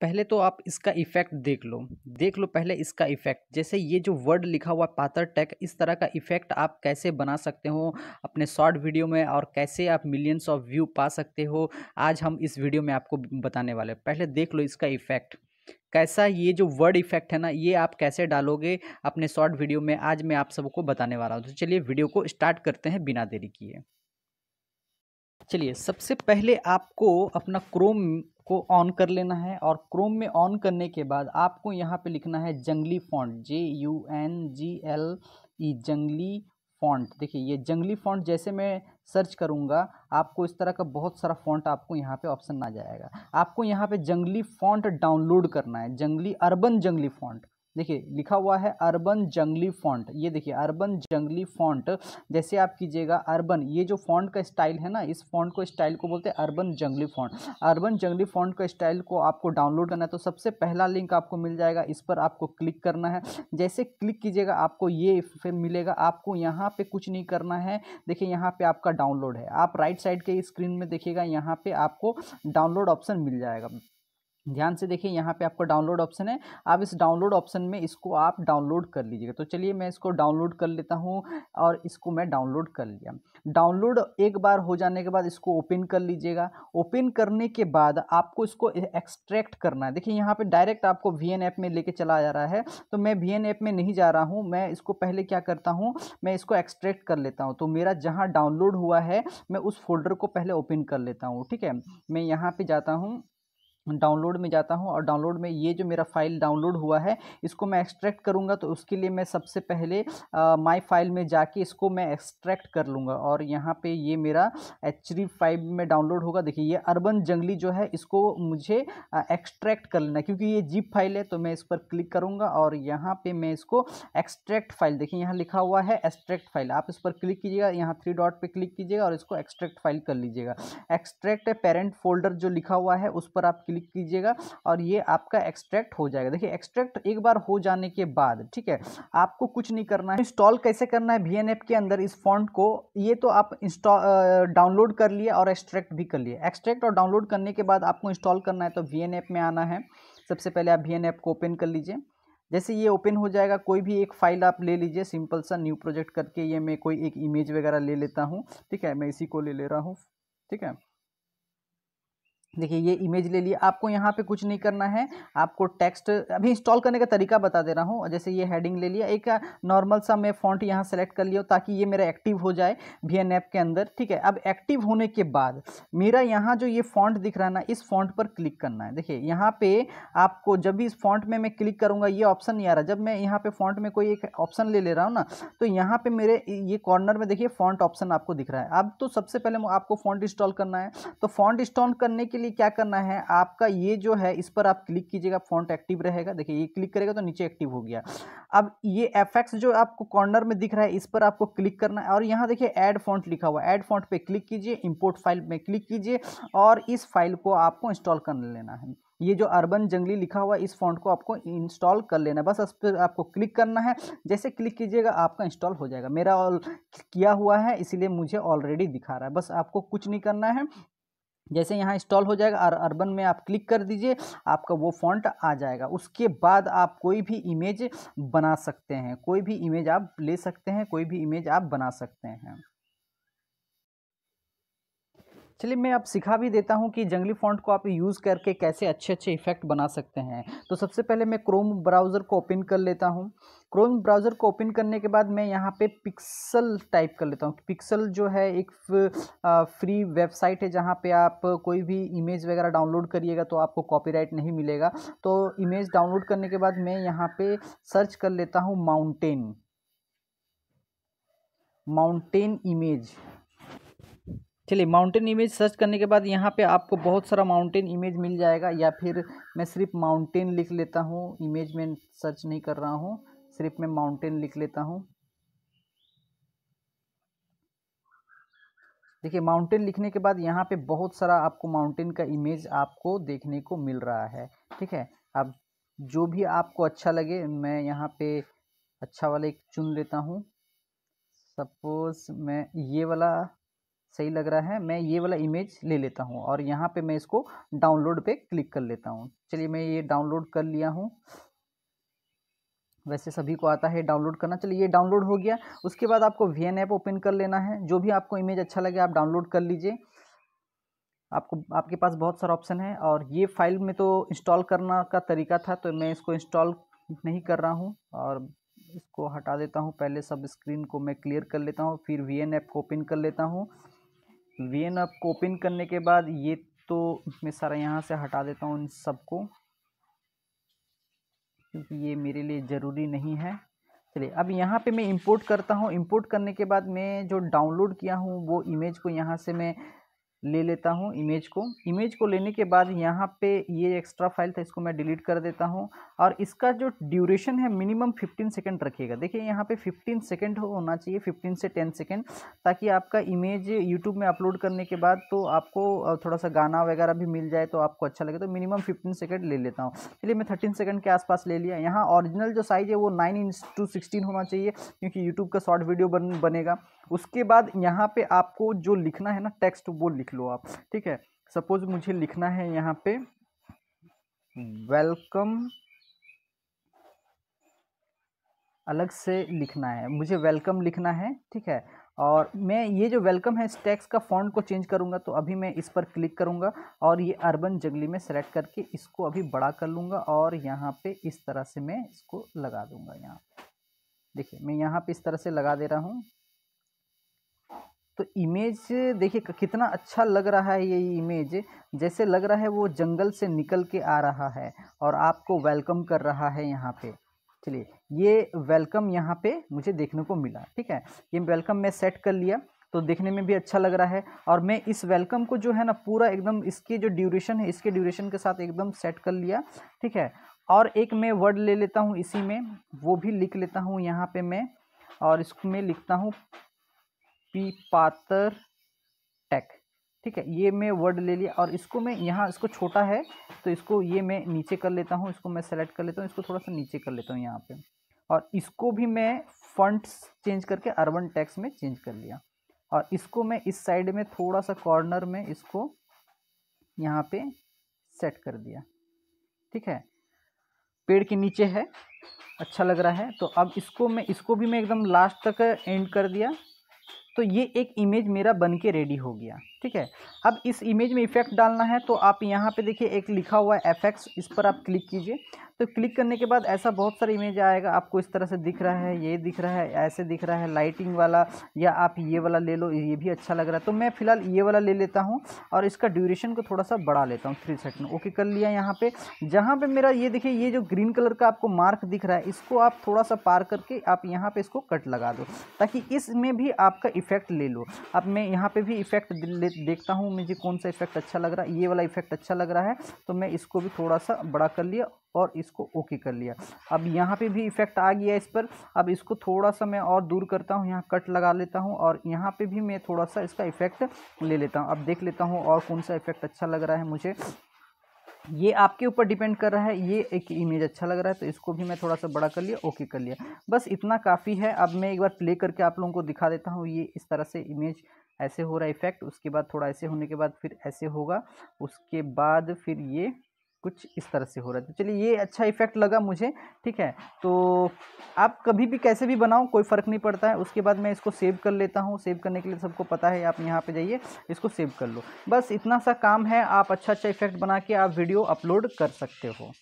पहले तो आप इसका इफेक्ट देख लो देख लो पहले इसका इफेक्ट जैसे ये जो वर्ड लिखा हुआ पातर टैग इस तरह का इफेक्ट आप कैसे बना सकते हो अपने शॉर्ट वीडियो में और कैसे आप मिलियंस ऑफ व्यू पा सकते हो आज हम इस वीडियो में आपको बताने वाले पहले देख लो इसका इफेक्ट कैसा ये जो वर्ड इफेक्ट है ना ये आप कैसे डालोगे अपने शॉर्ट वीडियो में आज मैं आप सबको बताने वाला हूँ तो चलिए वीडियो को स्टार्ट करते हैं बिना देरी किए चलिए सबसे पहले आपको अपना क्रोम को ऑन कर लेना है और क्रोम में ऑन करने के बाद आपको यहाँ पे लिखना है jungle font J U N G L E jungle font देखिए ये जंगली फॉन्ट जैसे मैं सर्च करूँगा आपको इस तरह का बहुत सारा फॉन्ट आपको यहाँ पे ऑप्शन आ जाएगा आपको यहाँ पे जंगली फॉन्ट डाउनलोड करना है जंगली अर्बन जंगली फॉन्ट देखिए लिखा हुआ है अर्बन जंगली फॉन्ट ये देखिए अर्बन जंगली फॉन्ट जैसे आप कीजिएगा अर्बन ये जो फॉन्ट का स्टाइल है ना इस फॉन्ट को स्टाइल को बोलते हैं urban jungle font urban jungle font का स्टाइल को आपको डाउनलोड करना है तो सबसे पहला लिंक आपको मिल जाएगा इस पर आपको क्लिक करना है जैसे क्लिक कीजिएगा आपको ये मिलेगा आपको यहाँ पर कुछ नहीं करना है देखिए यहाँ पर आपका डाउनलोड है आप राइट साइड के स्क्रीन में देखिएगा यहाँ पर आपको डाउनलोड ऑप्शन मिल जाएगा ध्यान से देखिए यहाँ पे आपको डाउनलोड ऑप्शन है आप इस डाउनलोड ऑप्शन में इसको आप डाउनलोड कर लीजिएगा तो चलिए मैं इसको डाउनलोड कर लेता हूँ और इसको मैं डाउनलोड कर लिया डाउनलोड एक बार हो जाने के बाद इसको ओपन कर लीजिएगा ओपन करने के बाद आपको इसको एक्सट्रैक्ट करना है देखिए यहाँ पर डायरेक्ट आपको वी ऐप में लेके चला जा रहा है तो मैं वी ऐप में नहीं जा रहा हूँ मैं इसको पहले क्या करता हूँ मैं इसको एक्सट्रैक्ट कर लेता हूँ तो मेरा जहाँ डाउनलोड हुआ है मैं उस फोल्डर को पहले ओपन कर लेता हूँ ठीक है मैं यहाँ पर जाता हूँ डाउनलोड में जाता हूं और डाउनलोड में ये जो मेरा फाइल डाउनलोड हुआ है इसको मैं एक्सट्रैक्ट करूंगा तो उसके लिए मैं सबसे पहले माय फाइल में जाके इसको मैं एक्सट्रैक्ट कर लूँगा और यहाँ पे ये मेरा एच फाइव में डाउनलोड होगा देखिए ये अर्बन जंगली जो है इसको मुझे एक्सट्रैक्ट कर लेना क्योंकि ये जीप फाइल है तो मैं इस पर क्लिक करूँगा और यहाँ पर मैं इसको एक्सट्रैक्ट फाइल देखिए यहाँ लिखा हुआ है एक्सट्रैक्ट फाइल आप इस पर क्लिक कीजिएगा यहाँ थ्री डॉट पर क्लिक कीजिएगा और इसको एक्सट्रैक्ट फाइल कर लीजिएगा एक्सट्रैक्ट पेरेंट फोल्डर जो लिखा हुआ है उस पर आप क्लिक कीजिएगा और ये आपका एक्सट्रैक्ट हो जाएगा देखिए एक्सट्रैक्ट एक बार हो जाने के बाद ठीक है आपको कुछ नहीं करना है इंस्टॉल कैसे करना है वी के अंदर इस फॉन्ट को ये तो आप इंस्टॉल डाउनलोड कर लिए और एक्सट्रैक्ट भी कर लिए एक्सट्रैक्ट और डाउनलोड करने के बाद आपको इंस्टॉल करना है तो वी में आना है सबसे पहले आप वी को ओपन कर लीजिए जैसे ये ओपन हो जाएगा कोई भी एक फ़ाइल आप ले लीजिए सिंपल सा न्यू प्रोजेक्ट करके ये मैं कोई एक इमेज वगैरह ले लेता हूँ ठीक है मैं इसी को ले ले रहा हूँ ठीक है देखिए ये इमेज ले लिया आपको यहाँ पे कुछ नहीं करना है आपको टेक्स्ट अभी इंस्टॉल करने का तरीका बता दे रहा हूँ जैसे ये हेडिंग ले लिया एक नॉर्मल सा मैं फॉन्ट यहाँ सेलेक्ट कर लिया ताकि ये मेरा एक्टिव हो जाए वी एन ऐप के अंदर ठीक है अब एक्टिव होने के बाद मेरा यहाँ जो ये फॉन्ट दिख रहा है ना इस फॉन्ट पर क्लिक करना है देखिए यहाँ पर आपको जब भी इस फॉन्ट में मैं क्लिक करूँगा ये ऑप्शन नहीं आ रहा जब मैं यहाँ पर फॉन्ट में कोई एक ऑप्शन ले ले रहा हूँ ना तो यहाँ पर मेरे ये कॉर्नर में देखिए फॉन्ट ऑप्शन आपको दिख रहा है अब तो सबसे पहले आपको फॉन्ट इंस्टॉल करना है तो फॉन्ट इंस्टॉल करने के लिए क्या करना है आपका ये जो है इस पर आप क्लिक कीजिएगा फॉन्ट एक्टिव रहेगा देखिए ये क्लिक करेगा तो नीचे एक्टिव हो गया अब ये एफेक्ट्स जो आपको कॉर्नर में दिख रहा है इस पर आपको क्लिक करना है और यहाँ देखिए ऐड फॉन्ट लिखा हुआ ऐड फॉन्ट पे क्लिक कीजिए इंपोर्ट फाइल में क्लिक कीजिए और इस फाइल को आपको इंस्टॉल कर लेना है ये जो अर्बन जंगली लिखा हुआ है इस फॉन्ट को आपको इंस्टॉल कर लेना है बस उस पर आपको क्लिक करना है जैसे क्लिक कीजिएगा आपका इंस्टॉल हो जाएगा मेरा ऑल किया हुआ है इसीलिए मुझे ऑलरेडी दिखा रहा है बस आपको कुछ नहीं करना है जैसे यहाँ इंस्टॉल हो जाएगा और अर्बन में आप क्लिक कर दीजिए आपका वो फॉन्ट आ जाएगा उसके बाद आप कोई भी इमेज बना सकते हैं कोई भी इमेज आप ले सकते हैं कोई भी इमेज आप बना सकते हैं चलिए मैं आप सिखा भी देता हूँ कि जंगली फॉन्ट को आप यूज़ करके कैसे अच्छे अच्छे इफ़ेक्ट बना सकते हैं तो सबसे पहले मैं क्रोम ब्राउज़र को ओपन कर लेता हूँ क्रोम ब्राउज़र को ओपन करने के बाद मैं यहाँ पे पिक्सल टाइप कर लेता हूँ पिक्सल जो है एक फ्री वेबसाइट है जहाँ पे आप कोई भी इमेज वगैरह डाउनलोड करिएगा तो आपको कॉपीराइट नहीं मिलेगा तो इमेज डाउनलोड करने के बाद मैं यहाँ पे सर्च कर लेता हूँ माउंटेन माउंटेन इमेज चलिए माउंटेन इमेज सर्च करने के बाद यहाँ पे आपको बहुत सारा माउंटेन इमेज मिल जाएगा या फिर मैं सिर्फ माउंटेन लिख लेता हूँ इमेज में सर्च नहीं कर रहा हूँ सिर्फ मैं माउंटेन लिख लेता हूँ देखिए माउंटेन लिखने के बाद यहाँ पे बहुत सारा आपको माउंटेन का इमेज आपको देखने को मिल रहा है ठीक है अब जो भी आपको अच्छा लगे मैं यहाँ पे अच्छा वाला एक चुन लेता हूँ सपोज मैं ये वाला सही लग रहा है मैं ये वाला इमेज ले लेता हूँ और यहाँ पे मैं इसको डाउनलोड पे क्लिक कर लेता हूँ चलिए मैं ये डाउनलोड कर लिया हूँ वैसे सभी को आता है डाउनलोड करना चलिए ये डाउनलोड हो गया उसके बाद आपको वी एन ऐप ओपन कर लेना है जो भी आपको इमेज अच्छा लगे आप डाउनलोड कर लीजिए आपको आपके पास बहुत सारा ऑप्शन है और ये फाइल में तो इंस्टॉल करना का तरीका था तो मैं इसको इंस्टॉल नहीं कर रहा हूँ और इसको हटा देता हूँ पहले सब स्क्रीन को मैं क्लियर कर लेता हूँ फिर वी एन ऐप को ओपन कर लेता हूँ वी एन को ओपन करने के बाद ये तो मैं सारा यहाँ से हटा देता हूँ इन सबको क्योंकि ये मेरे लिए ज़रूरी नहीं है चलिए अब यहाँ पे मैं इंपोर्ट करता हूँ इंपोर्ट करने के बाद मैं जो डाउनलोड किया हूँ वो इमेज को यहाँ से मैं ले लेता हूँ इमेज को इमेज को लेने के बाद यहाँ पे ये एक्स्ट्रा फाइल था इसको मैं डिलीट कर देता हूँ और इसका जो ड्यूरेशन है मिनिमम 15 सेकंड रखिएगा देखिए यहाँ पे 15 सेकंड होना चाहिए 15 से 10 सेकंड ताकि आपका इमेज यूट्यूब में अपलोड करने के बाद तो आपको थोड़ा सा गाना वगैरह भी मिल जाए तो आपको अच्छा लगे तो मिनिमम फिफ्टीन सेकेंड ले लेता हूँ चलिए मैं थर्टीन सेकेंड के आसपास ले लिया यहाँ ऑरिजिनल जो साइज़ है वो नाइन इंच टू सिक्सटीन होना चाहिए क्योंकि यूट्यूब का शॉर्ट वीडियो बन बनेगा उसके बाद यहाँ पे आपको जो लिखना है ना टेक्स्ट वो लिख लो आप ठीक है सपोज मुझे लिखना है यहाँ पे वेलकम अलग से लिखना है मुझे वेलकम लिखना है ठीक है और मैं ये जो वेलकम है इस टैक्स का फॉन्ट को चेंज करूँगा तो अभी मैं इस पर क्लिक करूँगा और ये अर्बन जंगली में सेलेक्ट करके इसको अभी बड़ा कर लूँगा और यहाँ पे इस तरह से मैं इसको लगा दूँगा यहाँ देखिए मैं यहाँ पे इस तरह से लगा दे रहा हूँ तो इमेज देखिए कितना अच्छा लग रहा है ये इमेज जैसे लग रहा है वो जंगल से निकल के आ रहा है और आपको वेलकम कर रहा है यहाँ पे चलिए ये वेलकम यहाँ पे मुझे देखने को मिला ठीक है ये वेलकम मैं सेट कर लिया तो देखने में भी अच्छा लग रहा है और मैं इस वेलकम को जो है ना पूरा एकदम इसकी जो ड्यूरेशन है इसके ड्यूरेशन के साथ एकदम सेट कर लिया ठीक है और एक मैं वर्ड ले लेता हूँ इसी में वो भी लिख लेता हूँ यहाँ पे मैं और इसमें लिखता हूँ पीपातर टैक टेक ठीक है ये मैं वर्ड ले लिया और इसको मैं यहाँ इसको छोटा है तो इसको ये मैं नीचे कर लेता हूँ इसको मैं सेलेक्ट कर लेता हूँ इसको थोड़ा सा नीचे कर लेता हूँ यहाँ पे और इसको भी मैं फंड्स चेंज करके अर्बन टैक्स में चेंज कर लिया और इसको मैं इस साइड में थोड़ा सा कॉर्नर में इसको यहाँ पे सेट कर दिया ठीक है पेड़ के नीचे है अच्छा लग रहा है तो अब इसको मैं इसको भी मैं एकदम लास्ट तक एंड कर दिया तो ये एक इमेज मेरा बन के रेडी हो गया ठीक है अब इस इमेज में इफेक्ट डालना है तो आप यहाँ पे देखिए एक लिखा हुआ है एफेक्ट्स इस पर आप क्लिक कीजिए तो क्लिक करने के बाद ऐसा बहुत सारा इमेज आएगा आपको इस तरह से दिख रहा है ये दिख रहा है ऐसे दिख रहा है लाइटिंग वाला या आप ये वाला ले लो ये भी अच्छा लग रहा है तो मैं फिलहाल ये वाला ले लेता हूँ और इसका ड्यूरेशन को थोड़ा सा बढ़ा लेता हूँ थ्री में ओके कर लिया यहाँ पर जहाँ पर मेरा ये देखिए ये जो ग्रीन कलर का आपको मार्क दिख रहा है इसको आप थोड़ा सा पार करके आप यहाँ पर इसको कट लगा दो ताकि इसमें भी आपका इफेक्ट ले लो अब मैं यहाँ पर भी इफेक्ट ले देखता हूँ मुझे कौन सा इफेक्ट अच्छा लग रहा है ये वाला इफेक्ट अच्छा लग रहा है तो मैं इसको भी थोड़ा सा बड़ा कर लिया और इसको ओके कर लिया अब यहाँ पे भी इफेक्ट आ गया इस पर अब इसको थोड़ा सा मैं और दूर करता हूँ यहाँ कट लगा लेता हूँ और यहाँ पे भी मैं थोड़ा सा इसका इफेक्ट ले लेता हूँ अब देख लेता हूँ और कौन सा इफेक्ट अच्छा लग रहा है मुझे ये आपके ऊपर डिपेंड कर रहा है ये एक इमेज अच्छा लग रहा है तो इसको भी मैं थोड़ा सा बड़ा कर लिया ओके कर लिया बस इतना काफ़ी है अब मैं एक बार प्ले करके आप लोगों को दिखा देता हूँ ये इस तरह से इमेज ऐसे हो रहा है इफेक्ट उसके बाद थोड़ा ऐसे होने के बाद फिर ऐसे होगा उसके बाद फिर ये कुछ इस तरह से हो रहा है तो चलिए ये अच्छा इफेक्ट लगा मुझे ठीक है तो आप कभी भी कैसे भी बनाओ कोई फ़र्क नहीं पड़ता है उसके बाद मैं इसको सेव कर लेता हूँ सेव करने के लिए सबको पता है आप यहाँ पे जाइए इसको सेव कर लो बस इतना सा काम है आप अच्छा अच्छा इफेक्ट बना के आप वीडियो अपलोड कर सकते हो